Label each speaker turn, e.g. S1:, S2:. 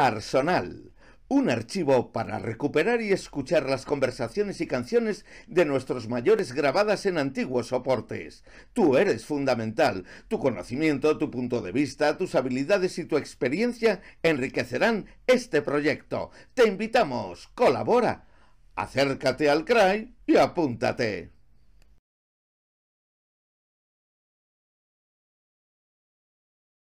S1: Arsenal, un
S2: archivo para recuperar y escuchar las conversaciones y canciones de nuestros mayores grabadas en antiguos soportes. Tú eres fundamental, tu conocimiento, tu punto de vista, tus habilidades y tu experiencia enriquecerán este proyecto. Te invitamos, colabora, acércate al CRAI y apúntate.